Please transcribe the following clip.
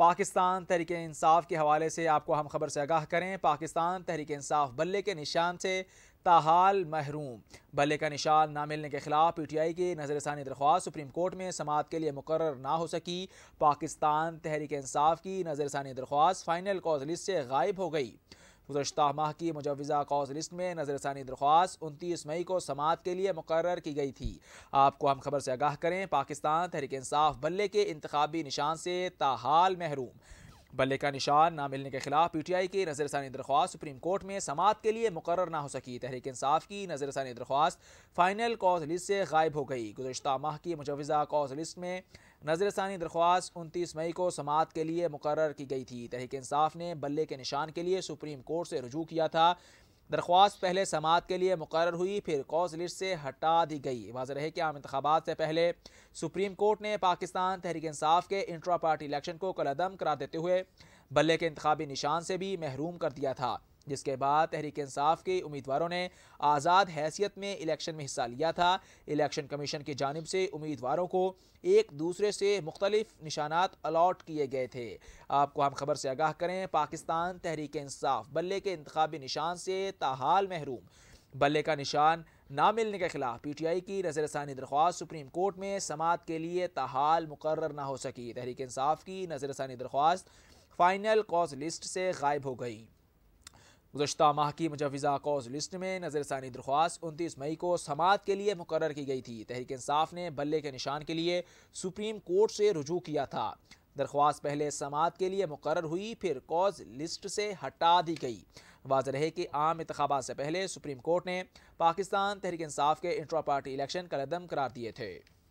पाकिस्तान तहरीक इंसाफ के हवाले से आपको हम खबर से आगाह करें पाकिस्तान तहरीक इंसाफ बल्ले के निशान से ताहाल महरूम बल्ले का निशान ना मिलने के खिलाफ पी टी आई की नज़रसानी दरख्वास्त सुप्रीम कोर्ट में समात के लिए मुकर ना हो सकी पाकिस्तान तहरीक इंसाफ की नज़रसानी दरख्वास्त फ़ाइनल कॉज लिस्ट से गायब हो गई गुजशत माह की मुजवज़ा कौज लिस्ट में नज़रसानी दरख्वास्त उनतीस मई को समात के लिए मुकर की गई थी आपको हम खबर से आगाह करें पाकिस्तान तहरीक इंसाफ बल्ले के इंतबी निशान से ताहाल महरूम बल्ले का निशान ना मिलने के खिलाफ पी टी आई की नजरसानी दरख्वास्त सुप्रीम कोर्ट में समात के लिए मुकर ना हो सकी तहरीक इंसाफ की नजरसानी दरख्वास्त फाइनल कॉज लिस्ट से गायब हो गई गुजशत माह की मुजवज़ा कॉज लिस्ट में नजर ثانی दरख्वास्त उनतीस मई को समात के लिए मुकर की गई थी तहरीक इंसाफ ने बल्ले के निशान के लिए सुप्रीम कोर्ट से रजू किया था दरख्वास्त पहले समात के लिए मुकर हुई फिर कौज लिस्ट से हटा दी गई वाज रहे कि आम इंतबात से पहले सुप्रीम कोर्ट ने पाकिस्तान तहरीक इंसाफ के इंट्रा पार्टी इलेक्शन को कलदम करा देते हुए बल्ले के इंतबी निशान से भी महरूम कर दिया था जिसके बाद तहरीक इंसाफ के उम्मीदवारों ने आज़ाद हैसियत में इलेक्शन में हिस्सा लिया था इलेक्शन कमीशन की जानब से उम्मीदवारों को एक दूसरे से मुख्तलिफ निशानात अलाट किए गए थे आपको हम खबर से आगाह करें पाकिस्तान तहरीक इंसाफ बल्ले के इंतबी निशान से ताहाल महरूम बल्ले का निशान ना मिलने के खिलाफ पी टी आई की नजर ानी दरख्वास्त सुप्रीम कोर्ट में समात के लिए ताहाल मुकर ना हो सकी तहरीक इंसाफ की नजर ानी दरख्वास्त फाइनल कॉज लिस्ट से गायब हो गई गुजशत माह की मुजवज़ा कौज लिस्ट में नज़रसानी दरख्वास्त उनतीस मई को समात के लिए मुकर की गई थी तहरीक इंसाफ ने बल्ले के निशान के लिए सुप्रीम कोर्ट से रजू किया था दरख्वास्त पहले समात के लिए मुकर हुई फिर कॉज लिस्ट से हटा दी गई वाज रहे कि आम इंतबात से पहले सुप्रीम कोर्ट ने पाकिस्तान तहरीक इंसाफ के इंट्रा पार्टी इलेक्शन कलदम करार दिए थे